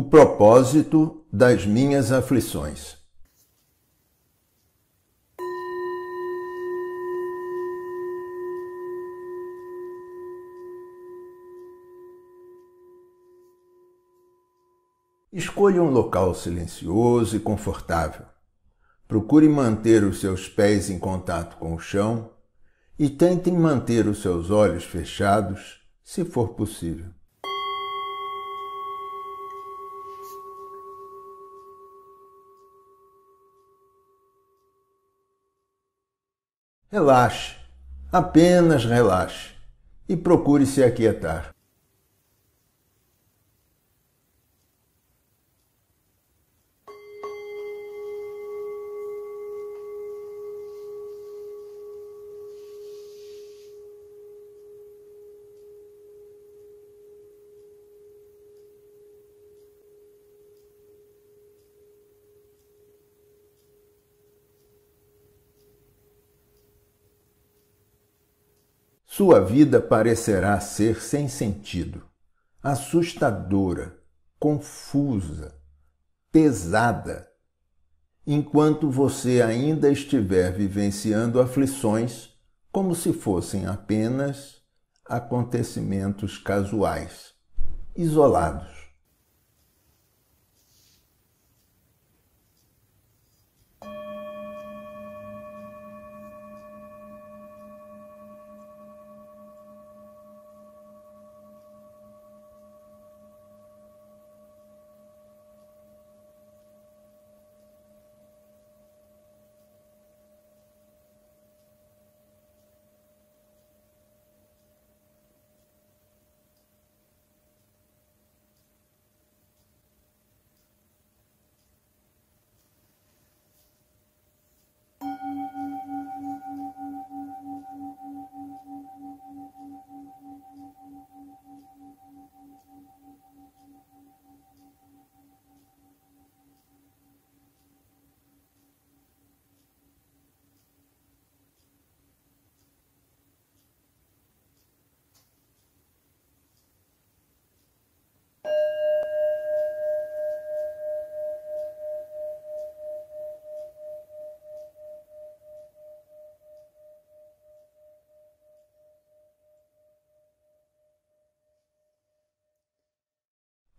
O propósito das minhas aflições. Escolha um local silencioso e confortável. Procure manter os seus pés em contato com o chão e tentem manter os seus olhos fechados, se for possível. Relaxe, apenas relaxe e procure se aquietar. Sua vida parecerá ser sem sentido, assustadora, confusa, pesada, enquanto você ainda estiver vivenciando aflições como se fossem apenas acontecimentos casuais, isolados.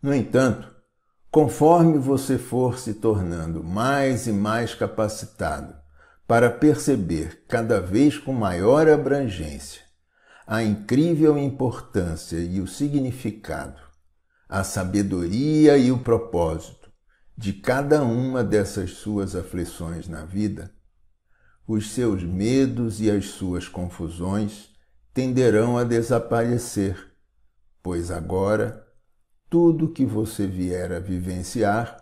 No entanto, conforme você for se tornando mais e mais capacitado para perceber cada vez com maior abrangência a incrível importância e o significado, a sabedoria e o propósito de cada uma dessas suas aflições na vida, os seus medos e as suas confusões tenderão a desaparecer, pois agora tudo que você vier a vivenciar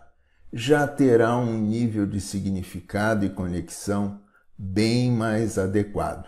já terá um nível de significado e conexão bem mais adequado.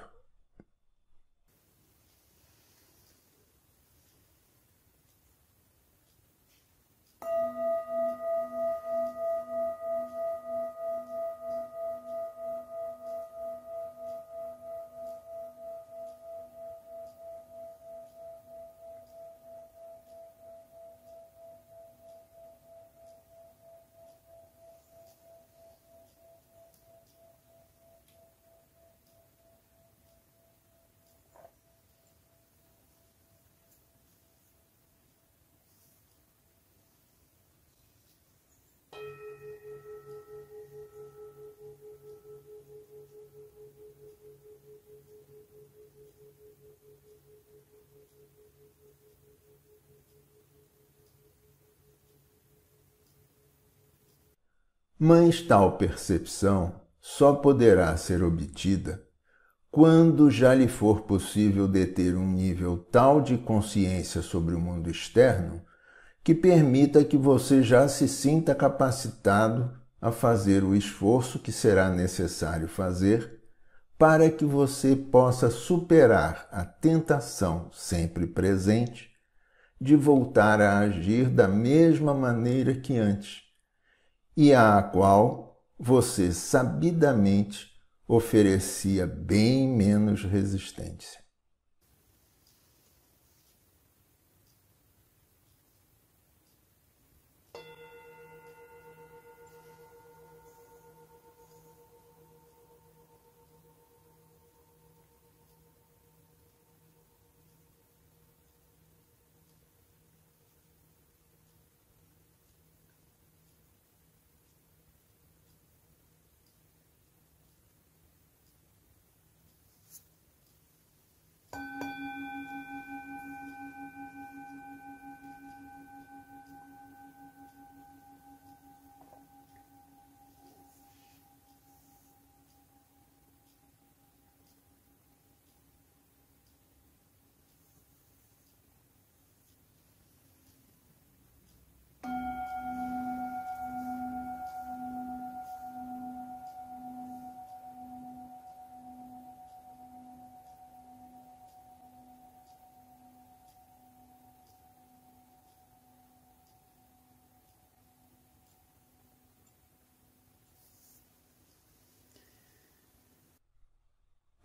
Mas tal percepção só poderá ser obtida quando já lhe for possível deter um nível tal de consciência sobre o mundo externo que permita que você já se sinta capacitado a fazer o esforço que será necessário fazer para que você possa superar a tentação sempre presente de voltar a agir da mesma maneira que antes, e à qual você sabidamente oferecia bem menos resistência.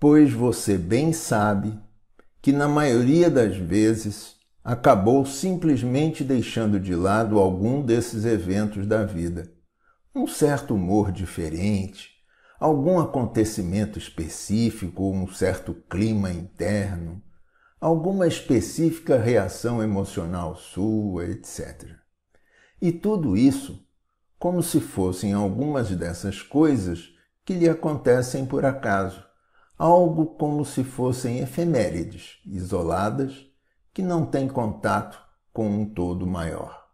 pois você bem sabe que, na maioria das vezes, acabou simplesmente deixando de lado algum desses eventos da vida. Um certo humor diferente, algum acontecimento específico, um certo clima interno, alguma específica reação emocional sua, etc. E tudo isso como se fossem algumas dessas coisas que lhe acontecem por acaso algo como se fossem efemérides, isoladas, que não têm contato com um todo maior.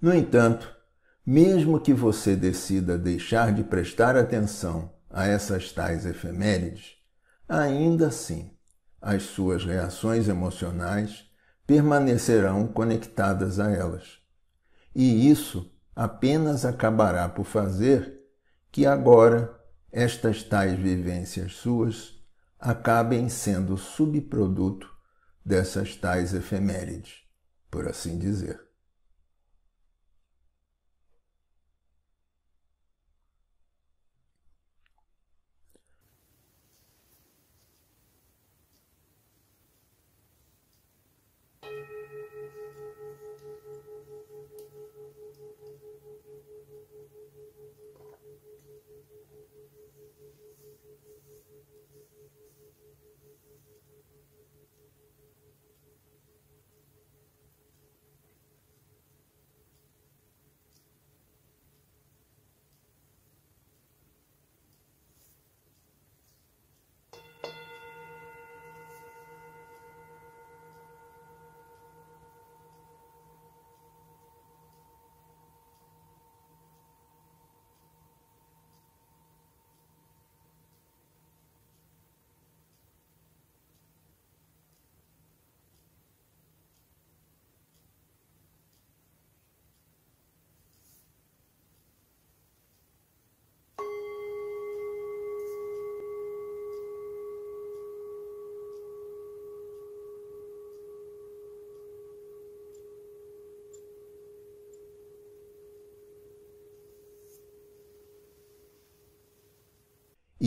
No entanto, mesmo que você decida deixar de prestar atenção a essas tais efemérides, ainda assim, as suas reações emocionais permanecerão conectadas a elas. E isso apenas acabará por fazer que agora estas tais vivências suas acabem sendo subproduto dessas tais efemérides, por assim dizer.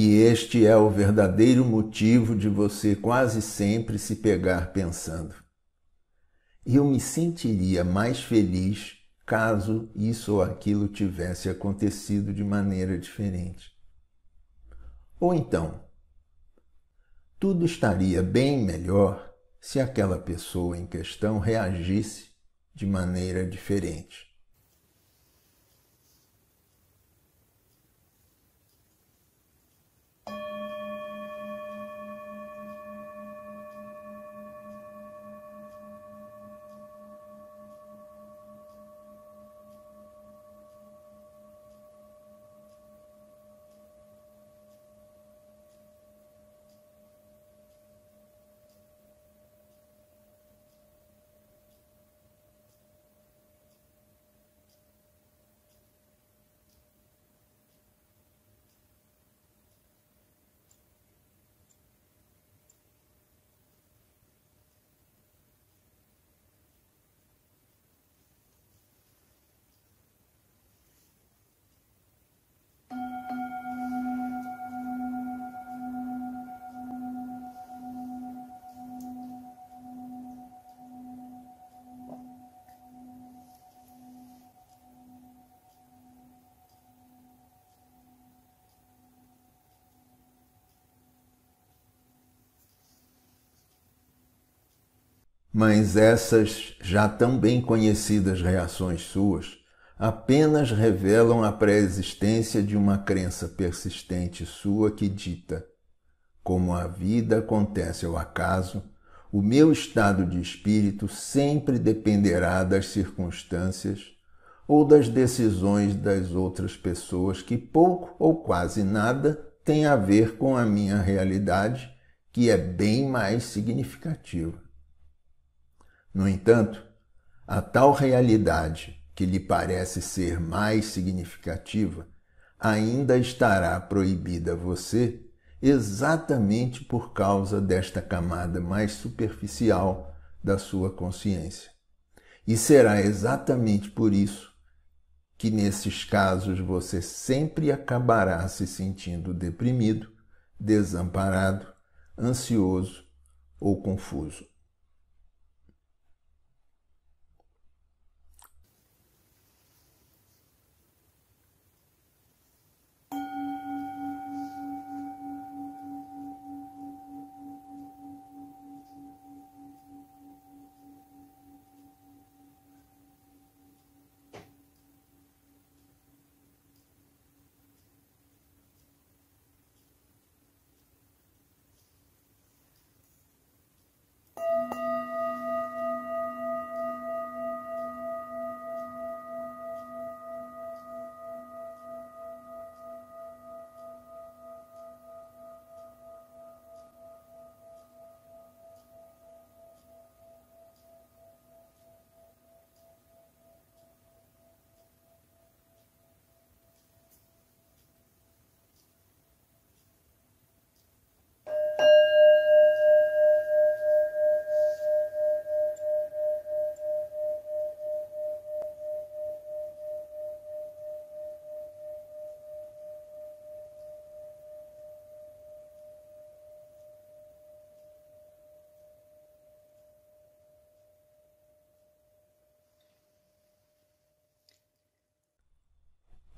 E este é o verdadeiro motivo de você quase sempre se pegar pensando. Eu me sentiria mais feliz caso isso ou aquilo tivesse acontecido de maneira diferente. Ou então, tudo estaria bem melhor se aquela pessoa em questão reagisse de maneira diferente. Mas essas já tão bem conhecidas reações suas apenas revelam a pré-existência de uma crença persistente sua que dita: como a vida acontece ao acaso, o meu estado de espírito sempre dependerá das circunstâncias ou das decisões das outras pessoas que pouco ou quase nada tem a ver com a minha realidade, que é bem mais significativa. No entanto, a tal realidade que lhe parece ser mais significativa ainda estará proibida a você exatamente por causa desta camada mais superficial da sua consciência. E será exatamente por isso que nesses casos você sempre acabará se sentindo deprimido, desamparado, ansioso ou confuso.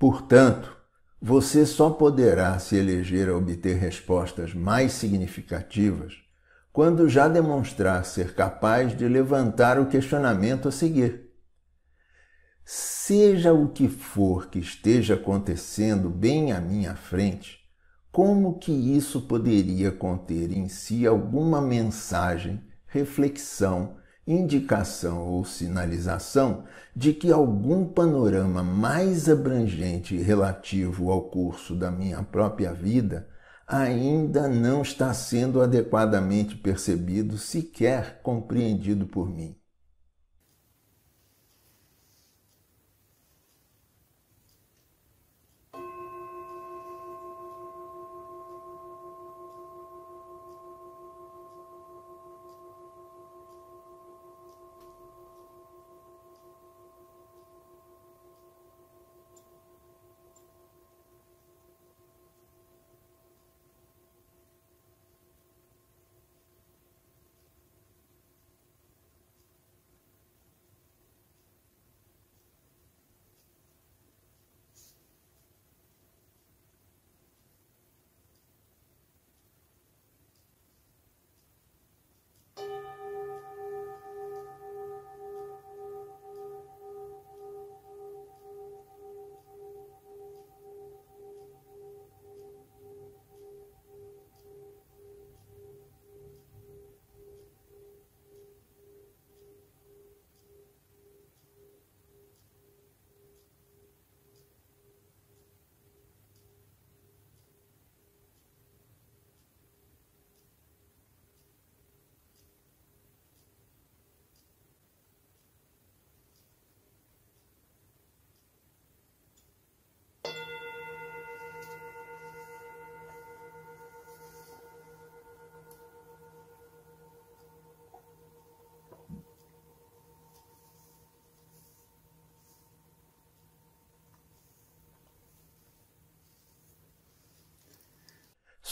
Portanto, você só poderá se eleger a obter respostas mais significativas quando já demonstrar ser capaz de levantar o questionamento a seguir. Seja o que for que esteja acontecendo bem à minha frente, como que isso poderia conter em si alguma mensagem, reflexão indicação ou sinalização de que algum panorama mais abrangente relativo ao curso da minha própria vida ainda não está sendo adequadamente percebido, sequer compreendido por mim.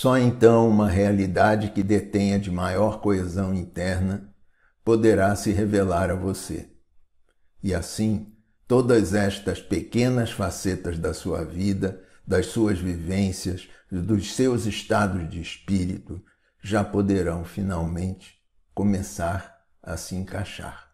Só então uma realidade que detenha de maior coesão interna poderá se revelar a você. E assim, todas estas pequenas facetas da sua vida, das suas vivências, dos seus estados de espírito, já poderão finalmente começar a se encaixar.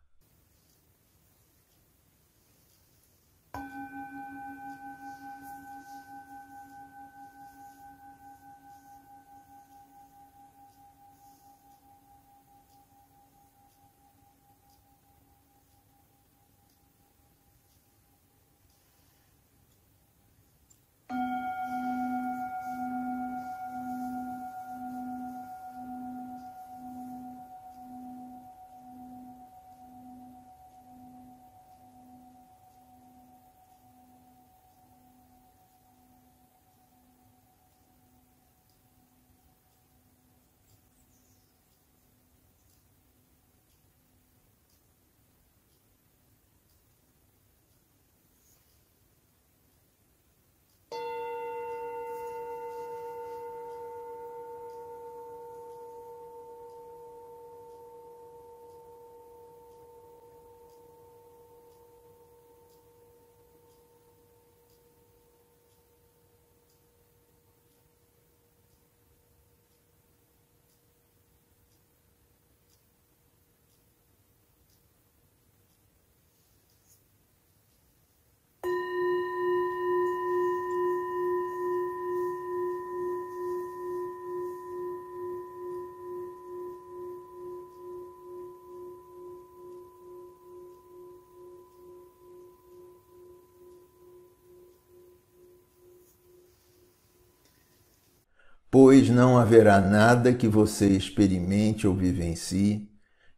pois não haverá nada que você experimente ou vivencie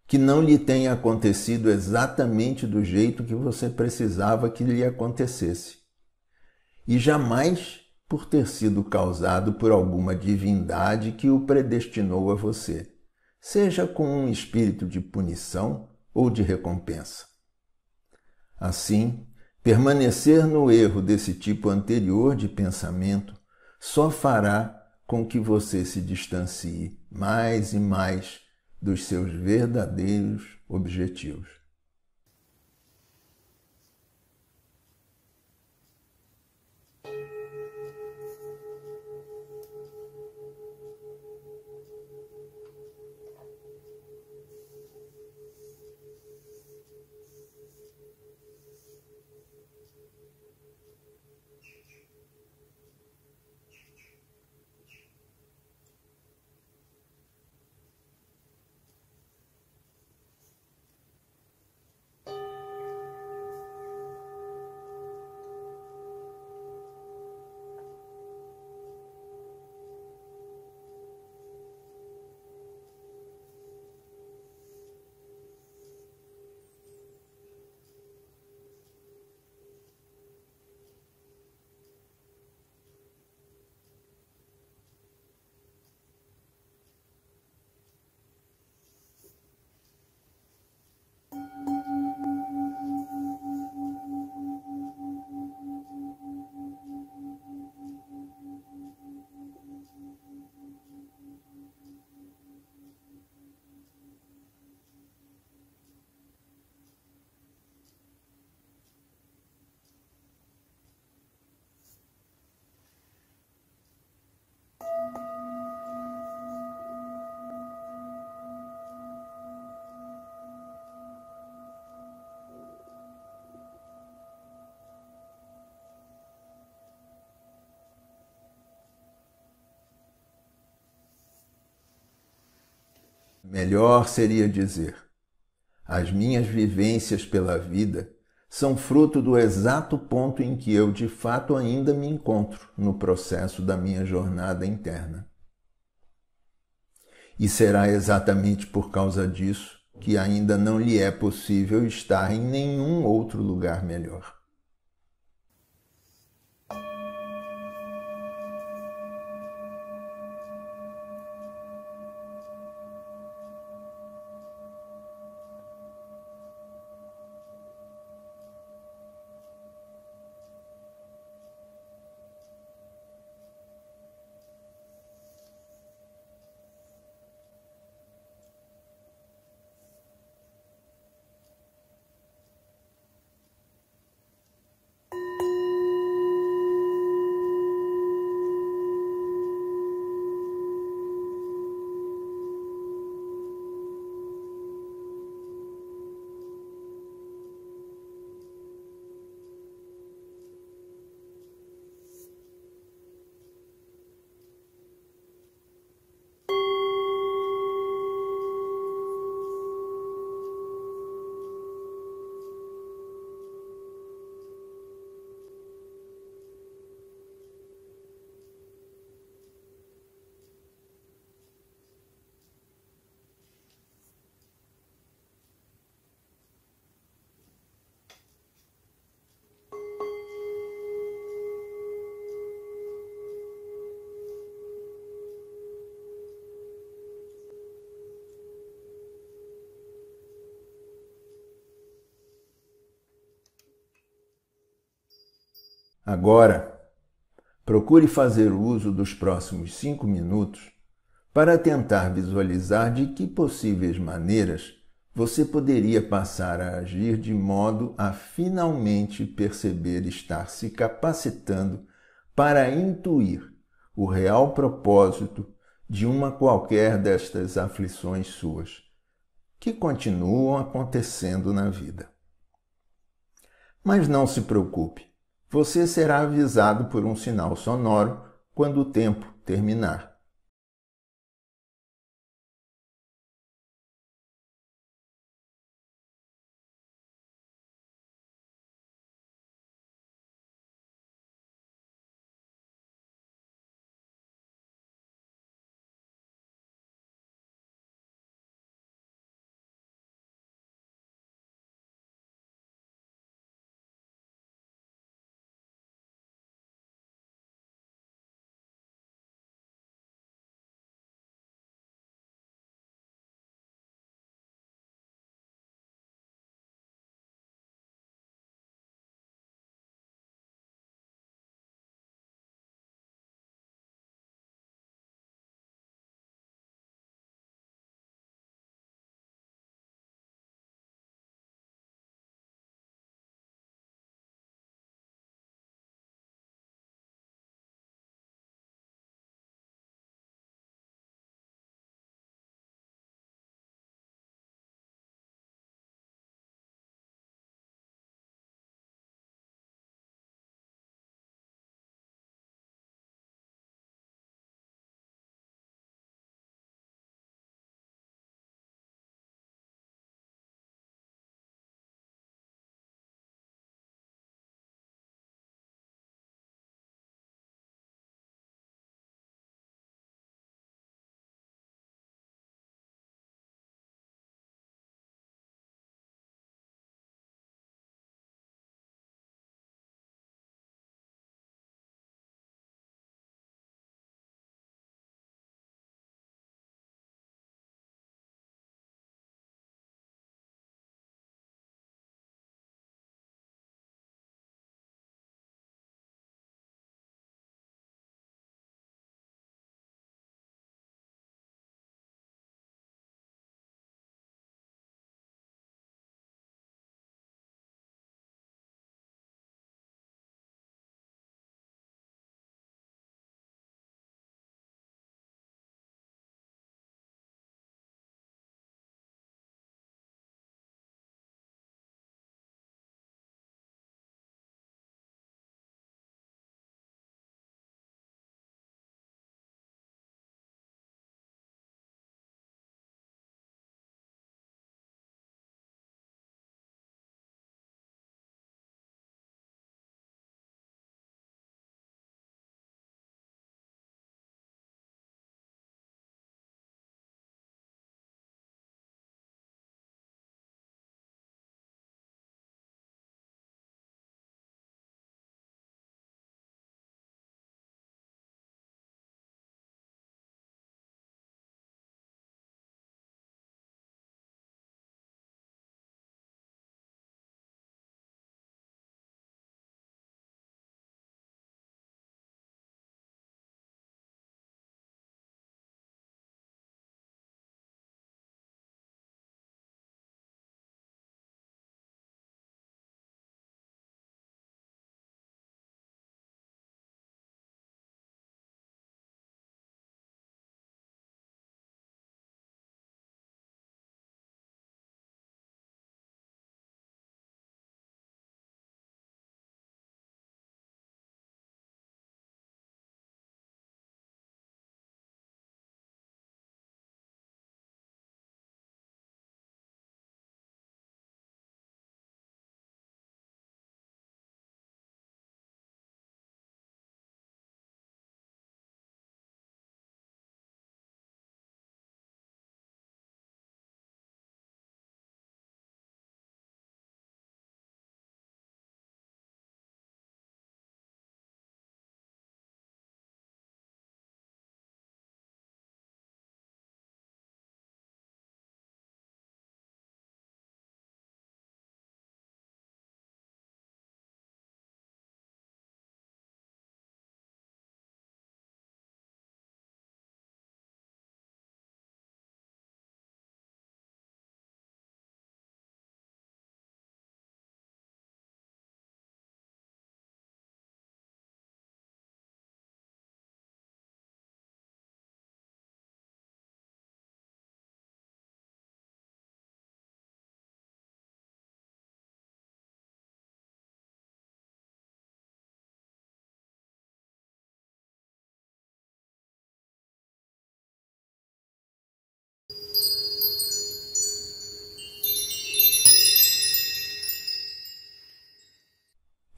que não lhe tenha acontecido exatamente do jeito que você precisava que lhe acontecesse, e jamais por ter sido causado por alguma divindade que o predestinou a você, seja com um espírito de punição ou de recompensa. Assim, permanecer no erro desse tipo anterior de pensamento só fará com que você se distancie mais e mais dos seus verdadeiros objetivos. Melhor seria dizer: as minhas vivências pela vida são fruto do exato ponto em que eu de fato ainda me encontro no processo da minha jornada interna. E será exatamente por causa disso que ainda não lhe é possível estar em nenhum outro lugar melhor. Agora, procure fazer uso dos próximos cinco minutos para tentar visualizar de que possíveis maneiras você poderia passar a agir de modo a finalmente perceber estar se capacitando para intuir o real propósito de uma qualquer destas aflições suas, que continuam acontecendo na vida. Mas não se preocupe, você será avisado por um sinal sonoro quando o tempo terminar.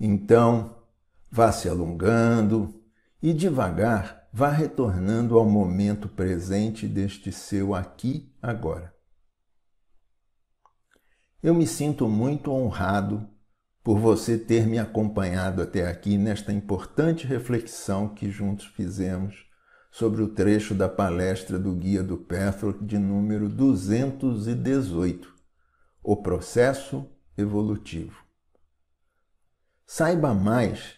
Então, vá se alongando e devagar vá retornando ao momento presente deste seu aqui agora. Eu me sinto muito honrado por você ter me acompanhado até aqui nesta importante reflexão que juntos fizemos sobre o trecho da palestra do Guia do Pathwork de número 218, O Processo Evolutivo. Saiba mais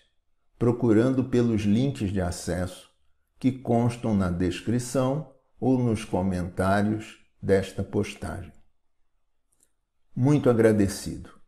procurando pelos links de acesso que constam na descrição ou nos comentários desta postagem. Muito agradecido.